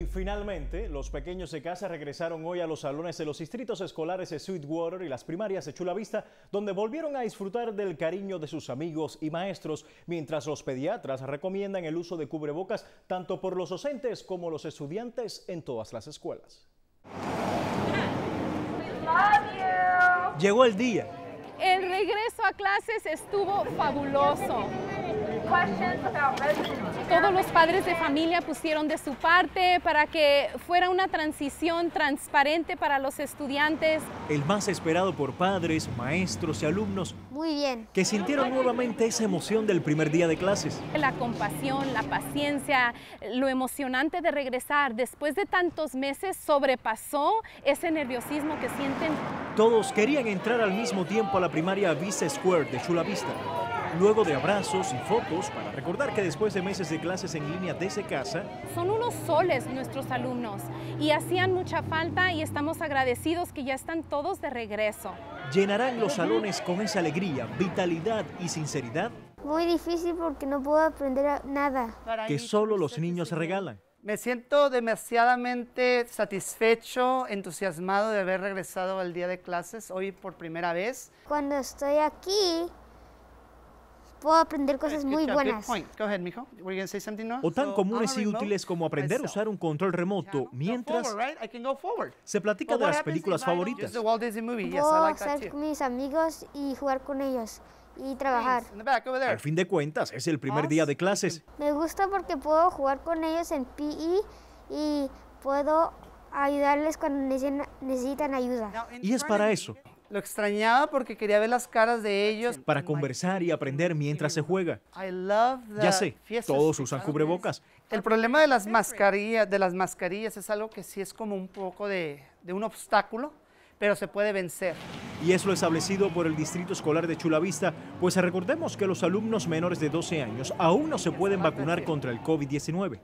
Y finalmente, los pequeños de casa regresaron hoy a los salones de los distritos escolares de Sweetwater y las primarias de Chula Vista, donde volvieron a disfrutar del cariño de sus amigos y maestros, mientras los pediatras recomiendan el uso de cubrebocas tanto por los docentes como los estudiantes en todas las escuelas. Llegó el día. El regreso a clases estuvo fabuloso todos los padres de familia pusieron de su parte para que fuera una transición transparente para los estudiantes. El más esperado por padres, maestros y alumnos. Muy bien. Que sintieron nuevamente esa emoción del primer día de clases. La compasión, la paciencia, lo emocionante de regresar después de tantos meses sobrepasó ese nerviosismo que sienten. Todos querían entrar al mismo tiempo a la primaria Vice Square de Chula Vista luego de abrazos y fotos para recordar que después de meses de clases en línea desde casa... Son unos soles nuestros alumnos y hacían mucha falta y estamos agradecidos que ya están todos de regreso. ¿Llenarán los salones con esa alegría, vitalidad y sinceridad? Muy difícil porque no puedo aprender nada. Que solo pues, los niños regalan. Me siento demasiadamente satisfecho, entusiasmado de haber regresado al día de clases hoy por primera vez. Cuando estoy aquí, puedo aprender eh, cosas muy buenas. O tan comunes y útiles como aprender a usar un control remoto mientras se platica de las películas favoritas. Puedo estar con mis amigos y jugar con ellos y trabajar. Al fin de cuentas, es el primer ah, día de clases. Me gusta porque puedo jugar con ellos en PE y puedo ayudarles cuando necesitan ayuda. Y es para eso lo extrañaba porque quería ver las caras de ellos. Para conversar y aprender mientras se juega. Ya sé, todos usan cubrebocas. El problema de las mascarillas, de las mascarillas es algo que sí es como un poco de, de un obstáculo, pero se puede vencer. Y es lo establecido por el Distrito Escolar de Chulavista, pues recordemos que los alumnos menores de 12 años aún no se pueden vacunar contra el COVID-19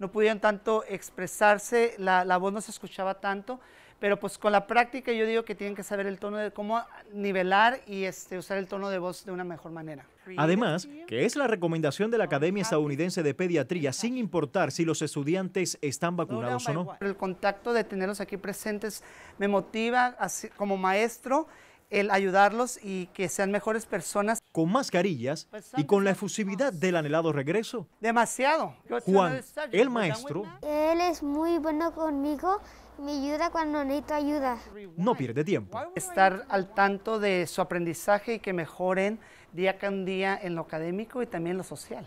no pudieron tanto expresarse, la, voz no se escuchaba tanto, pero pues con la práctica yo digo que tienen que saber el tono de cómo nivelar y este, usar el tono de voz de una mejor manera. Además, que es la recomendación de la ah, Academia Estadounidense ah, de Pediatría, sin importar si los estudiantes están vacunados o no. El contacto de tenerlos aquí presentes me motiva como maestro el ayudarlos y que sean mejores personas. Con mascarillas pues y con la efusividad del anhelado regreso. Demasiado. Juan, el maestro. Él es muy bueno conmigo, me ayuda cuando necesito ayuda. No pierde tiempo. Estar al tanto de su aprendizaje y que mejoren día con día en lo académico y también en lo social.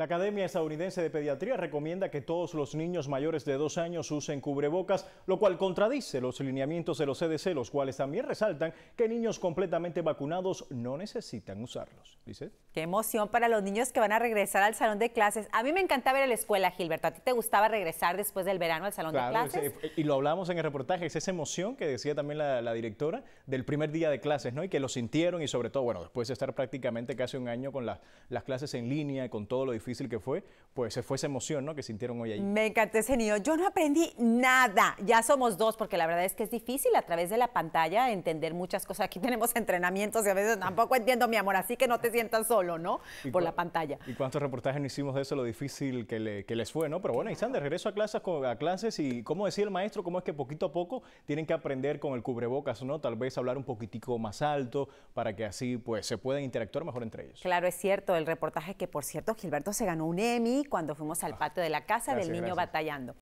La Academia Estadounidense de Pediatría recomienda que todos los niños mayores de dos años usen cubrebocas, lo cual contradice los lineamientos de los CDC, los cuales también resaltan que niños completamente vacunados no necesitan usarlos. Dice. Qué emoción para los niños que van a regresar al salón de clases. A mí me encantaba ver a la escuela, Gilberto. ¿A ti te gustaba regresar después del verano al salón de clases? y lo hablamos en el reportaje, es esa emoción que decía también la, directora del primer día de clases, ¿no? Y que lo sintieron y sobre todo, bueno, después de estar prácticamente casi un año con las clases en línea, y con todo lo difícil que fue, pues se fue esa emoción ¿no? que sintieron hoy ahí. Me encanté, ese niño. Yo no aprendí nada. Ya somos dos, porque la verdad es que es difícil a través de la pantalla entender muchas cosas. Aquí tenemos entrenamientos y a veces tampoco entiendo, mi amor, así que no te sientas solo, ¿no? Por la pantalla. ¿Y cuántos reportajes no hicimos de eso, lo difícil que, les fue, ¿no? Pero bueno, ahí regreso a clases, a clases y, como decía el maestro, cómo es que poquito a poco tienen que aprender con el cubrebocas, ¿no? Tal vez hablar un poquitico más alto para que así pues se puedan interactuar mejor entre ellos. Claro, es cierto. El reportaje que, por cierto, Gilberto se se ganó un Emmy cuando fuimos al ah, patio de la casa del niño batallando.